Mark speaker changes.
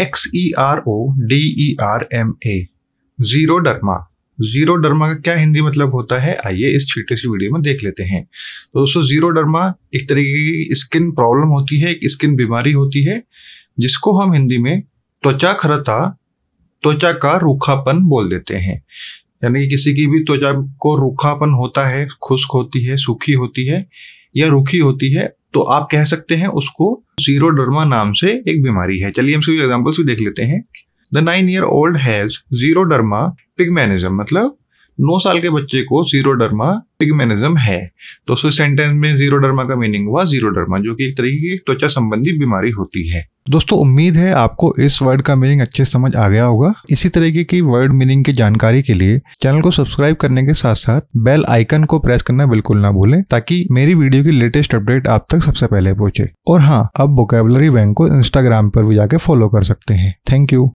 Speaker 1: x E R O D E R M A xeroderma xeroderma का क्या हिंदी मतलब होता है आइए इस छोटे सी वीडियो में देख लेते हैं तो दोस्तों जीरो डर्मा एक तरीके की स्किन प्रॉब्लम होती है एक स्किन बीमारी होती है जिसको हम हिंदी में त्वचा खरता त्वचा का रूखापन बोल देते हैं यानी कि किसी की भी त्वचा को रूखापन होता है खुश्क होती है सूखी होती है या रूखी होती है तो आप कह सकते हैं उसको जीरो डर्मा नाम से एक बीमारी है चलिए हम सभी एग्जाम्पल्स भी देख लेते हैं the nine year old has derma pigmentism मतलब नौ साल के बच्चे को जीरो डर्मा पिगमेनिज्म है तो उस सेंटेंस में डर्मा का मीनिंग हुआ डर्मा जो कि एक तरीके की त्वचा संबंधी बीमारी होती है दोस्तों उम्मीद है आपको इस वर्ड का मीनिंग अच्छे समझ आ गया होगा इसी तरीके की वर्ड मीनिंग की जानकारी के लिए चैनल को सब्सक्राइब करने के साथ साथ बेल आइकन को प्रेस करना बिल्कुल ना भूलें ताकि मेरी वीडियो की लेटेस्ट अपडेट आप तक सबसे पहले पहुंचे और हाँ अब वोकेबलरी बैंक को इंस्टाग्राम पर भी जाके फॉलो कर सकते हैं थैंक यू